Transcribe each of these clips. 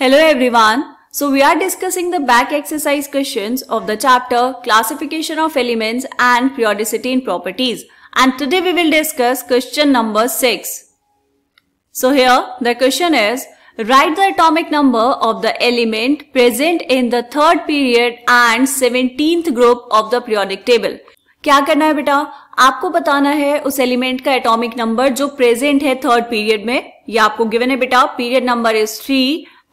Hello everyone. So we are discussing the back exercise questions of the chapter classification of elements and periodicity in properties. And today we will discuss question number 6. So here the question is write the atomic number of the element present in the third period and 17th group of the periodic table. क्या करना है बेटा आपको बताना है उस element का atomic number जो प्रेजेंट है थर्ड पीरियड में ये आपको गिवन है बेटा period number is three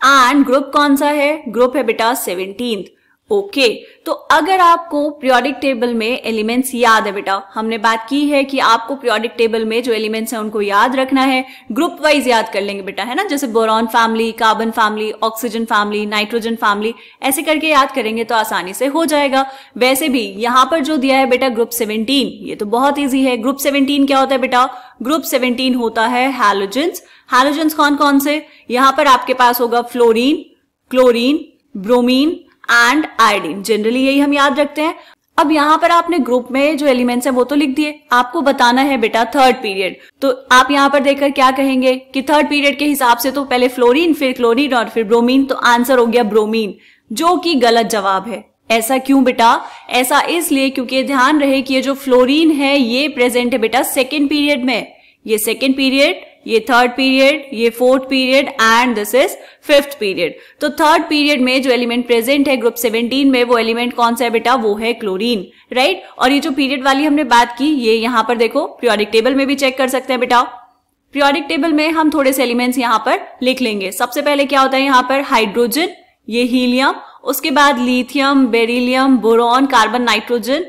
and group कौन सा है ग्रुप है बेटा सेवनटीन ओके okay, तो अगर आपको प्रियोडिक टेबल में एलिमेंट्स याद है बेटा हमने बात की है कि आपको प्रियोडिक टेबल में जो एलिमेंट्स हैं उनको याद रखना है ग्रुप वाइज याद कर लेंगे बेटा है ना जैसे boron family carbon family oxygen family nitrogen family ऐसे करके याद करेंगे तो आसानी से हो जाएगा वैसे भी यहां पर जो दिया है बेटा ग्रुप सेवनटीन ये तो बहुत ईजी है ग्रुप सेवनटीन क्या होता है बेटा ग्रुप सेवनटीन होता है हेलोजेंस हैलोजेंस कौन कौन से यहां पर आपके पास होगा fluorine chlorine bromine and iodine generally यही हम याद रखते हैं अब यहां पर आपने ग्रुप में जो एलिमेंट्स है वो तो लिख दिए आपको बताना है बेटा थर्ड पीरियड तो आप यहाँ पर देखकर क्या कहेंगे कि थर्ड पीरियड के हिसाब से तो पहले फ्लोरीन फिर क्लोरीन और फिर ब्रोमीन तो आंसर हो गया ब्रोमीन जो कि गलत जवाब है ऐसा क्यों बेटा ऐसा इसलिए क्योंकि ध्यान रहे कि ये जो फ्लोरीन है ये प्रेजेंट है बेटा सेकेंड पीरियड में ये सेकेंड पीरियड ये थर्ड पीरियड ये fourth period and this is fifth period तो थर्ड पीरियड में जो एलिमेंट प्रेजेंट है ग्रुप 17 में वो एलिमेंट कौन सा है बेटा वो है क्लोरीन राइट right? और ये जो पीरियड वाली हमने बात की ये यहां पर देखो प्रियोडिक टेबल में भी चेक कर सकते हैं बेटा प्रियोडिक टेबल में हम थोड़े से एलिमेंट्स यहां पर लिख लेंगे सबसे पहले क्या होता है यहां पर हाइड्रोजन ये हीलियम उसके बाद lithium beryllium boron carbon nitrogen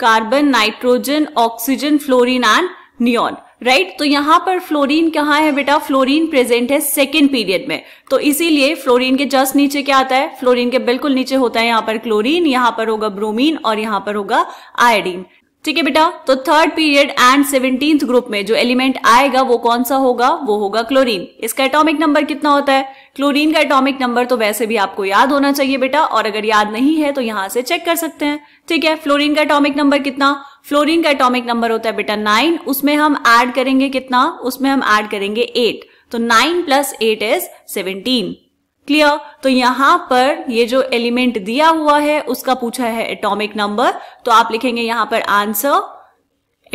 carbon nitrogen oxygen fluorine and neon right right? तो यहाँ पर फ्लोरीन कहाँ है बेटा फ्लोरीन प्रेजेंट है सेकेंड पीरियड में तो इसीलिए फ्लोरीन के जस्ट नीचे क्या आता है फ्लोरीन के बिल्कुल नीचे होता है यहाँ पर क्लोरीन यहां पर होगा ब्रोमीन और यहाँ पर होगा आयोडीन ठीक है बेटा तो third period and seventeenth group में जो एलिमेंट आएगा वो कौन सा होगा वो होगा क्लोरीन इसका एटॉमिक नंबर कितना होता है क्लोरीन का एटॉमिक नंबर तो वैसे भी आपको याद होना चाहिए बेटा और अगर याद नहीं है तो यहां से चेक कर सकते हैं ठीक है फ्लोरीन का एटॉमिक नंबर कितना फ्लोरीन का एटॉमिक नंबर होता है बेटा नाइन उसमें हम ऐड करेंगे कितना उसमें हम ऐड करेंगे एट तो nine plus eight is seventeen clear तो यहां पर ये जो एलिमेंट दिया हुआ है उसका पूछा है एटॉमिक नंबर तो आप लिखेंगे यहां पर answer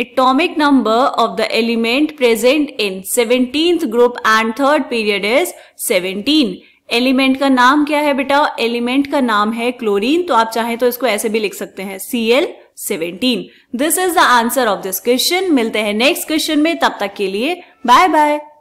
atomic number of the element present in seventeen group and third period is seventeen element का नाम क्या है बेटा एलिमेंट का नाम है क्लोरीन तो आप चाहें तो इसको ऐसे भी लिख सकते हैं C L seventeen this is the answer of this question मिलते हैं नेक्स्ट क्वेश्चन में तब तक के लिए बाय बाय